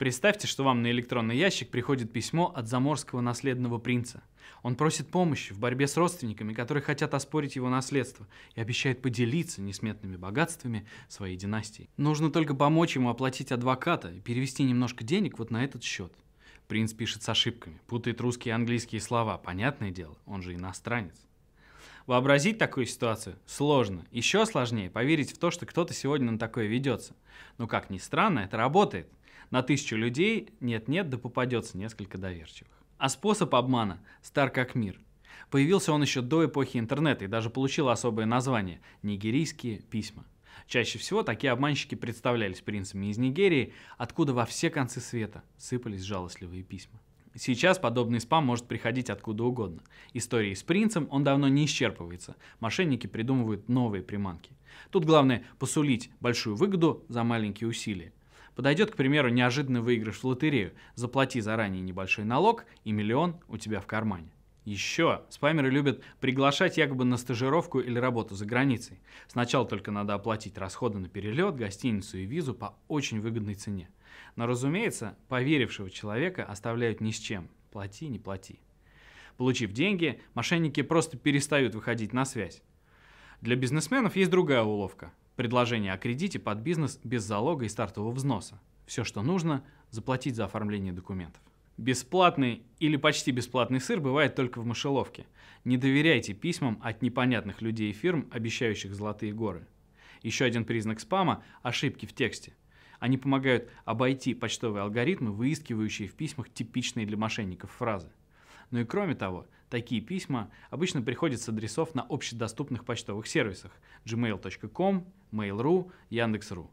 Представьте, что вам на электронный ящик приходит письмо от заморского наследного принца. Он просит помощи в борьбе с родственниками, которые хотят оспорить его наследство, и обещает поделиться несметными богатствами своей династии. Нужно только помочь ему оплатить адвоката и перевести немножко денег вот на этот счет. Принц пишет с ошибками, путает русские и английские слова, понятное дело, он же иностранец. Вообразить такую ситуацию сложно. Еще сложнее поверить в то, что кто-то сегодня на такое ведется. Но как ни странно, это работает. На тысячу людей нет-нет, да попадется несколько доверчивых. А способ обмана стар как мир. Появился он еще до эпохи интернета и даже получил особое название – нигерийские письма. Чаще всего такие обманщики представлялись принцами из Нигерии, откуда во все концы света сыпались жалостливые письма. Сейчас подобный спам может приходить откуда угодно. Истории с принцем он давно не исчерпывается. Мошенники придумывают новые приманки. Тут главное посулить большую выгоду за маленькие усилия. Подойдет, к примеру, неожиданный выигрыш в лотерею. Заплати заранее небольшой налог, и миллион у тебя в кармане. Еще спамеры любят приглашать якобы на стажировку или работу за границей. Сначала только надо оплатить расходы на перелет, гостиницу и визу по очень выгодной цене. Но, разумеется, поверившего человека оставляют ни с чем. Плати, не плати. Получив деньги, мошенники просто перестают выходить на связь. Для бизнесменов есть другая уловка – предложение о кредите под бизнес без залога и стартового взноса. Все, что нужно – заплатить за оформление документов. Бесплатный или почти бесплатный сыр бывает только в мышеловке. Не доверяйте письмам от непонятных людей и фирм, обещающих золотые горы. Еще один признак спама – ошибки в тексте. Они помогают обойти почтовые алгоритмы, выискивающие в письмах типичные для мошенников фразы. Ну и кроме того, такие письма обычно приходят с адресов на общедоступных почтовых сервисах gmail.com, mail.ru, Яндекс.ру.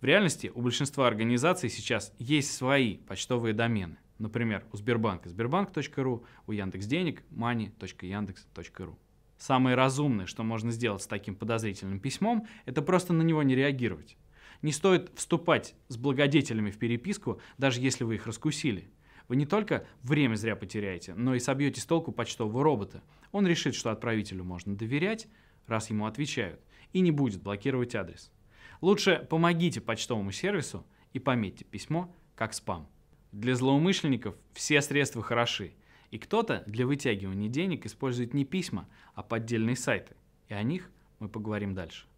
В реальности у большинства организаций сейчас есть свои почтовые домены. Например, у Сбербанка сбербанк.ру, у Яндекс.Денег money.yandex.ru. Самое разумное, что можно сделать с таким подозрительным письмом, это просто на него не реагировать. Не стоит вступать с благодетелями в переписку, даже если вы их раскусили вы не только время зря потеряете, но и собьете с толку почтового робота. Он решит, что отправителю можно доверять, раз ему отвечают, и не будет блокировать адрес. Лучше помогите почтовому сервису и пометьте письмо как спам. Для злоумышленников все средства хороши, и кто-то для вытягивания денег использует не письма, а поддельные сайты, и о них мы поговорим дальше.